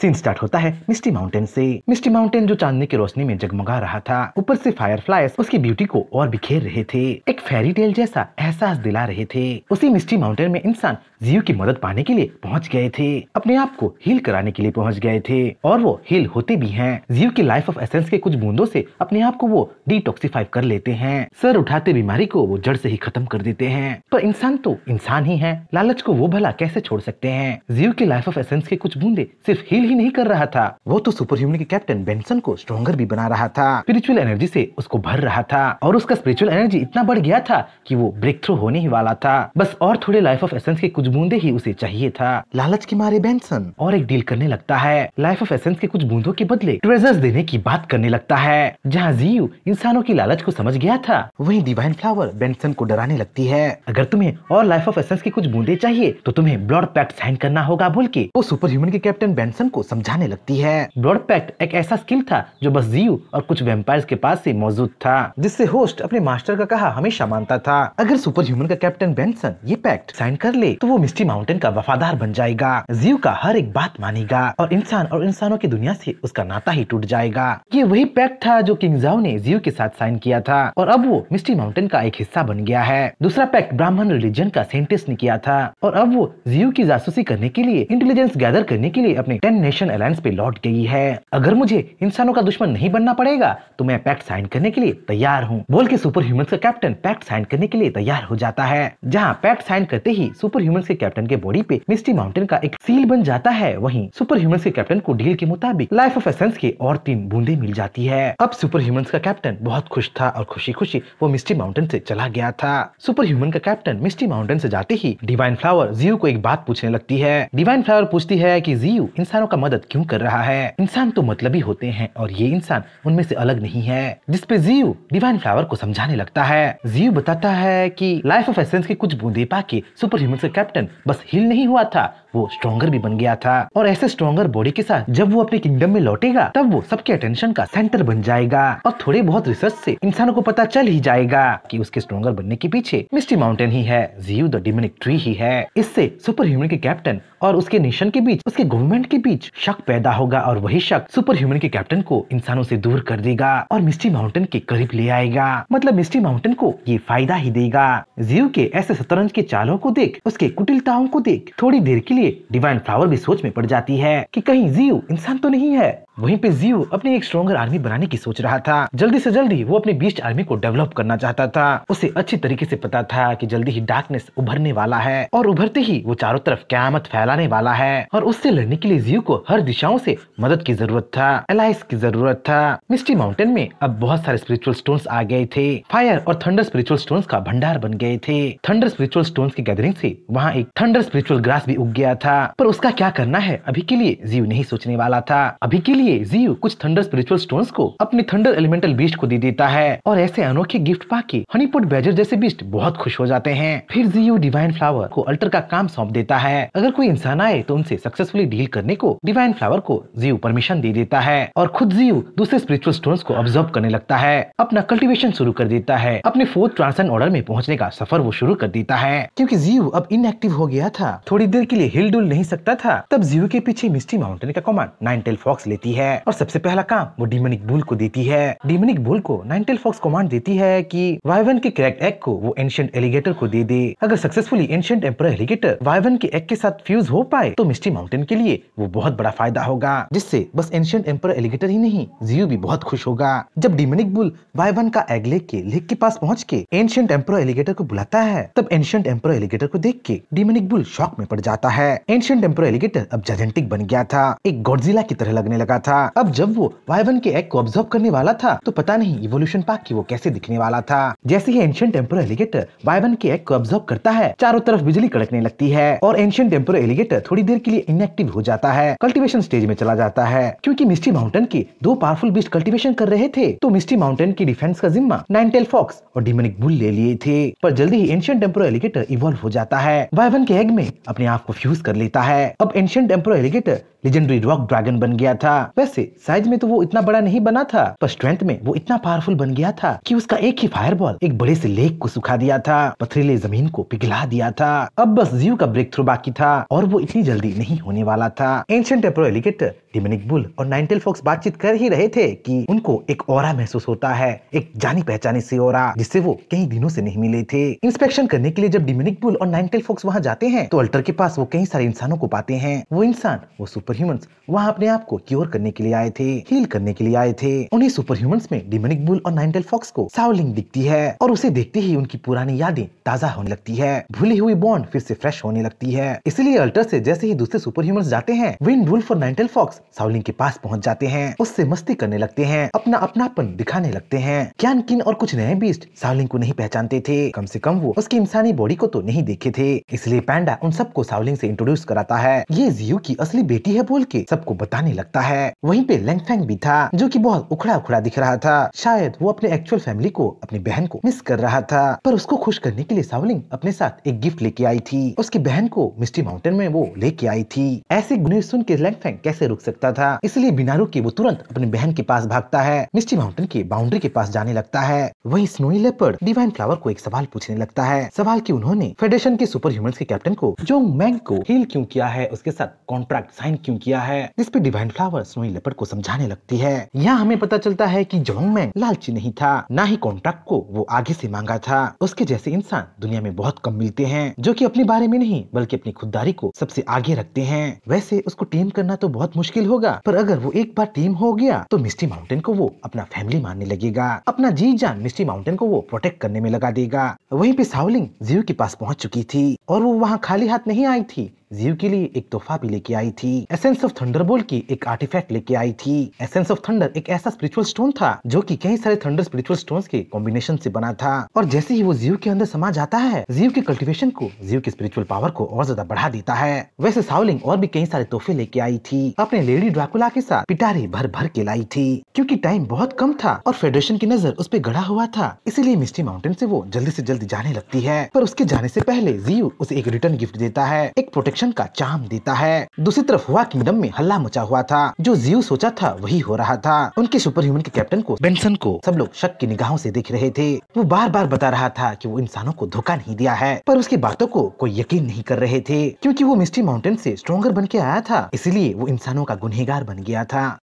scene start होता है मिस्टी Mountain से मिस्टी माउंटेन जो चांदनी की रोशनी में जगमगा रहा था ऊपर से फ्लाइस उसकी ब्यूटी को और बिखेर रहे थे एक फेरी टेल जैसा एहसास दिला रहे थे उसी मिस्टी माउंटेन में इंसान जियो की मदद पाने के लिए पहुंच गए थे अपने आप को हील कराने के लिए पहुंच गए थे और वो हील होते भी हैं जियो की लाइफ ऑफ एसेंस के कुछ बूंदों से अपने आप को वो डिटॉक्सीफाई कर लेते हैं सर उठाते बीमारी को वो जड़ से ही खत्म कर देते हैं पर इंसान तो इंसान ही है लालच को वो भला कैसे छोड़ सकते हैं जियो की लाइफ ऑफ एसेंस के कुछ बूंदे सिर्फ हील ही नहीं कर रहा था वो तो सुपर ह्यूमन के कैप्टन बेंसन को स्ट्रॉन्गर भी बना रहा था स्पिरिचुअल एनर्जी से उसको भर रहा था और उसका स्पिरिचुअल एनर्जी इतना बढ़ गया था कि वो ब्रेक थ्रू होने ही वाला था बस और थोड़े लाइफ ऑफ एसेंस के कुछ बूंदे ही उसे चाहिए था लालच के मारे बेंसन और एक डील करने लगता है लाइफ ऑफ एसेंस के कुछ बूंदों के बदले ट्रेजर्स देने की बात करने लगता है जहाँ जीव इंसानों की लालच को समझ गया था वही डिवाइन फ्लावर बेंसन को डराने लगती है अगर तुम्हें और लाइफ ऑफ एसेंस की कुछ बूंदे चाहिए तो तुम्हें ब्लड पैक्ट साइन करना होगा बोल के वो सुपर ह्यूमन के कैप्टन बेंसन को को समझाने लगती है ब्लड पैक्ट एक ऐसा स्किल था जो बस जीव और कुछ वेम्पायर के पास ही मौजूद था जिससे होस्ट अपने मास्टर का कहा हमेशा मानता था अगर सुपर ह्यूमन का कैप्टन बेंसन ये पैक्ट साइन कर ले तो वो मिस्टी माउंटेन का वफादार बन जाएगा जीव का हर एक बात मानेगा और इंसान और इंसानों की दुनिया से उसका नाता ही टूट जाएगा ये वही पैक्ट था जो किंग जाओ ने जीव के साथ साइन किया था और अब वो मिस्टी माउंटेन का एक हिस्सा बन गया है दूसरा पैक्ट ब्राह्मण रिलीजन का साइंटिस्ट ने किया था और अब वो जीव की जासूसी करने के लिए इंटेलिजेंस गैदर करने के लिए अपने टेन नेशन अलायंस पे लौट गई है अगर मुझे इंसानों का दुश्मन नहीं बनना पड़ेगा तो मैं पैक्ट साइन करने के लिए तैयार हूँ बोल के सुपर ह्यूमन का कैप्टन पैक्ट साइन करने के लिए तैयार हो जाता है जहाँ पैक्ट साइन करते ही सुपर ह्यूमन के कैप्टन के बॉडी पे मिस्टी माउंटेन का एक सील बन जाता है वही सुपर ह्यूमन के कैप्टन को डील के मुताबिक लाइफ ऑफ एसेंस के और तीन बूंदे मिल जाती है अब सुपर ह्यूमन का कैप्टन बहुत खुश था और खुशी खुशी वो मिस्टी माउंटेन से चला गया था सुपर ह्यूमन का कैप्टन मिस्टी माउंटेन से जाते ही डिवाइन फ्लावर जियो को एक बात पूछने लगती है डिवाइन फ्लावर पूछती है की जियो इंसानों का मदद क्यों कर रहा है इंसान तो मतलबी होते हैं और ये इंसान उनमें से अलग नहीं है जिसपे जीव डिवाइन फ्लावर को समझाने लगता है जीव बताता है कि लाइफ ऑफ एसेंस के कुछ बूंदे पाके सुपर ह्यूमन का कैप्टन बस हिल नहीं हुआ था वो स्ट्रॉन्गर भी बन गया था और ऐसे स्ट्रॉन्गर बॉडी के साथ जब वो अपने किंगडम में लौटेगा तब वो सबके अटेंशन का सेंटर बन जाएगा और थोड़े बहुत रिसर्च से इंसानों को पता चल ही जाएगा कि उसके स्ट्रॉन्गर बनने के पीछे मिस्टी माउंटेन ही है जीव द डिमिनिक ट्री ही है इससे सुपर ह्यूमन के कैप्टन और उसके नेशन के बीच उसके गवर्नमेंट के बीच कुछ शक पैदा होगा और वही शक सुपर ह्यूमन के कैप्टन को इंसानों से दूर कर देगा और मिस्टी माउंटेन के करीब ले आएगा मतलब मिस्टी माउंटेन को ये फायदा ही देगा जीव के ऐसे शतरंज के चालों को देख उसके कुटिलताओं को देख थोड़ी देर के लिए डिवाइन फ्लावर भी सोच में पड़ जाती है कि कहीं जीव इंसान तो नहीं है वहीं पे जीव अपनी एक स्ट्रॉन्गर आर्मी बनाने की सोच रहा था जल्दी से जल्दी वो अपने बीस्ट आर्मी को डेवलप करना चाहता था उसे अच्छी तरीके से पता था कि जल्दी ही डार्कनेस उभरने वाला है और उभरते ही वो चारों तरफ क्यामत फैलाने वाला है और उससे लड़ने के लिए जीव को हर दिशाओं से मदद की जरूरत था एलाइस की जरूरत था मिस्टी माउंटेन में अब बहुत सारे स्पिरिचुअल स्टोन आ गए थे फायर और थंडर स्पिरिचुअल स्टोन का भंडार बन गए थे थंडर स्पिरिचुअल स्टोन की गैदरिंग से वहाँ एक थंडर स्पिरिचुअल ग्रास भी उग गया था पर उसका क्या करना है अभी के लिए जीव नहीं सोचने वाला था अभी के लिए लिए जीव कुछ थंडर स्पिरिचुअल स्टोन को अपने थंडर एलिमेंटल बीस्ट को दे देता है और ऐसे अनोखे गिफ्ट पाके हनीपुट बैजर जैसे बीस्ट बहुत खुश हो जाते हैं फिर जीव डिवाइन फ्लावर को अल्टर का काम सौंप देता है अगर कोई इंसान आए तो उनसे सक्सेसफुली डील करने को डिवाइन फ्लावर को जीव परमिशन दे देता है और खुद जीव दूसरे स्पिरिचुअल स्टोन को ऑब्जर्व करने लगता है अपना कल्टिवेशन शुरू कर देता है अपने फोर्थ ट्रांसन ऑर्डर में पहुँचने का सफर वो शुरू कर देता है क्यूँकी जीव अब इनएक्टिव हो गया था थोड़ी देर के लिए हिल डुल नहीं सकता था तब जीव के पीछे मिस्टी माउंटेन का कमांड नाइन टेल फॉक्स लेती है है और सबसे पहला काम वो डिमोनिक बुल को देती है डिमोनिक बुल को नाइनटेल फॉक्स कमांड देती है कि वाइवन के क्रैक्ट एग को वो एंशियंट एलिगेटर को दे दे अगर successfully ancient emperor alligator wyvern के एग के साथ फ्यूज हो पाए तो मिस्ट्री माउंटेन के लिए वो बहुत बड़ा फायदा होगा जिससे बस एंशियंट एम्पर एलिगेटर ही नहीं जियो भी बहुत खुश होगा जब डिमोनिक बुल वाइवन का एग लेके लेक के पास पहुँच के एंशियंट एम्पर एलिगेटर को बुलाता है तब एंशियंट एम्पर एलिगेटर को देख के डिमोनिक बुल शॉक में पड़ जाता है एंशियंट एम्पर एलिगेटर अब जजेंटिक बन गया था एक गॉडजिला की तरह लगने लगा था था अब जब वो वन के एग को ऑब्जर्व करने वाला था तो पता नहीं इवोल्यूशन पार्क की वो कैसे दिखने वाला था जैसे ही एंशियन टेम्पोर एलिगेटर वन के एग को ऑब्जर्व करता है चारों तरफ बिजली कड़कने लगती है और एंशियन टेम्पोर एलिगेटर थोड़ी देर के लिए इनएक्टिव हो जाता है कल्टिवेशन स्टेज में चला जाता है क्यूँकी मिस्टी माउंटेन के दो पावरफुल बीस्ट कल्टिवेशन कर रहे थे तो मिस्टी माउंटेन की डिफेंस का जिम्मा नाइनटेल फॉक्स और डिमोनिक बुल ले लिए थे पर जल्दी ही एंशियन टेम्पोर एलिगेटर इवॉल्व हो जाता है वाइवन के एग में अपने आप को फ्यूज कर लेता है अब ancient emperor alligator legendary rock dragon बन गया था वैसे साइज में तो वो इतना बड़ा नहीं बना था पर स्ट्रेंथ में वो इतना पावरफुल बन गया था कि उसका एक ही फायरबॉल एक बड़े से लेक को सुखा दिया था पथरीले जमीन को पिघला दिया था अब बस जीव का ब्रेक थ्रू बाकी था और वो इतनी जल्दी नहीं होने वाला था ancient emperor alligator demonic bull और नाइनटेल फॉक्स बातचीत कर ही रहे थे कि उनको एक और महसूस होता है एक जानी पहचानी सी और जिससे वो कई दिनों से नहीं मिले थे इंस्पेक्शन करने के लिए जब डिमिनिक बुल और नाइनटेल फॉक्स वहाँ जाते हैं तो अल्टर के पास वो कई सारे इंसानों को पाते हैं वो इंसान वो सुपर ह्यूमन वहाँ अपने आप को क्योर करने के लिए आए थे हील करने के लिए आए थे उन्हीं सुपर ह्यूमन में डिमिनिक बुल और नाइनटेल फॉक्स को सावलिंग दिखती है और उसे देखते ही उनकी पुरानी यादें ताजा होने लगती है भूली हुई बॉन्ड फिर से फ्रेश होने लगती है इसलिए अल्टर से जैसे ही दूसरे सुपर ह्यूमन जाते हैं विन बुल फॉर नाइनटेल फॉक्स सावलिंग के पास पहुंच जाते हैं उससे मस्ती करने लगते हैं अपना अपनापन दिखाने लगते हैं क्यान किन और कुछ नए बीस्ट सावलिंग को नहीं पहचानते थे कम से कम वो उसकी इंसानी बॉडी को तो नहीं देखे थे इसलिए पैंडा उन सबको सावलिंग से इंट्रोड्यूस कराता है ये जियो की असली बेटी है बोल के सबको बताने लगता है वही पे लेंगफेंग भी था जो की बहुत उखड़ा उखड़ा दिख रहा था शायद वो अपने एक्चुअल फैमिली को अपनी बहन को मिस कर रहा था पर उसको खुश करने के लिए सावलिंग अपने साथ एक गिफ्ट लेके आई थी उसकी बहन को मिस्टी माउंटेन में वो लेके आई थी ऐसे गुने सुन के लेंगफेंग कैसे रुक सकता था इसलिए बिनारू की वो तुरंत अपनी बहन के पास भागता है मिस्टी माउंटेन की बाउंड्री के पास जाने लगता है वही स्नोई लेपर्ड डिवाइन फ्लावर को एक सवाल पूछने लगता है सवाल की उन्होंने फेडरेशन के सुपर ह्यूमन के कैप्टन को जो मैंग को हील क्यूँ किया है उसके साथ कॉन्ट्रैक्ट साइन क्यूँ किया है जिसपे डिवाइन फ्लावर स्नोई लेपर्ड को समझाने लगती है यहाँ हमें पता चलता है की जोंग मैंग लालची नहीं था न ही कॉन्ट्रैक्ट को वो आगे ऐसी मांगा था उसके जैसे इंसान दुनिया में बहुत कम मिलते हैं जो की अपने बारे में नहीं बल्कि अपनी खुददारी को सबसे आगे रखते हैं वैसे उसको टीम करना तो बहुत मुश्किल मुश्किल होगा पर अगर वो एक बार टीम हो गया तो मिस्टी माउंटेन को वो अपना फैमिली मानने लगेगा अपना जी जान मिस्टी माउंटेन को वो प्रोटेक्ट करने में लगा देगा वहीं पे सावलिंग जीव के पास पहुंच चुकी थी और वो वहाँ खाली हाथ नहीं आई थी जीव के लिए एक तोहफा भी लेके आई थी एसेंस ऑफ थंडरबोल की एक आर्टिफैक्ट लेके आई थी एसेंस ऑफ थंडर एक ऐसा स्पिरिचुअल स्टोन था जो कि कई सारे थंडर स्पिरिचुअल स्टोन के कॉम्बिनेशन से बना था और जैसे ही वो जीव के अंदर समा जाता है जीव के कल्टिवेशन को जीव के स्पिरिचुअल पावर को और ज्यादा बढ़ा देता है वैसे सावलिंग और भी कई सारे तोहफे लेके आई थी अपने लेडी ड्राकुला के साथ पिटारी भर भर के लाई थी क्योंकि टाइम बहुत कम था और फेडरेशन की नजर उस पर गड़ा हुआ था इसीलिए मिस्टी माउंटेन से वो जल्दी से जल्दी जाने लगती है पर उसके जाने से पहले जीव उसे एक रिटर्न गिफ्ट देता है एक प्रोटेक्शन एक्शन का चाम देता है दूसरी तरफ हुआ किंगडम में हल्ला मचा हुआ था जो जियो सोचा था वही हो रहा था उनके सुपर ह्यूमन के कैप्टन को बेंसन को सब लोग शक की निगाहों से देख रहे थे वो बार बार बता रहा था कि वो इंसानों को धोखा नहीं दिया है पर उसकी बातों को कोई यकीन नहीं कर रहे थे क्योंकि वो मिस्टी माउंटेन से स्ट्रॉन्गर बन के आया था इसीलिए वो इंसानों का गुनहगार बन गया था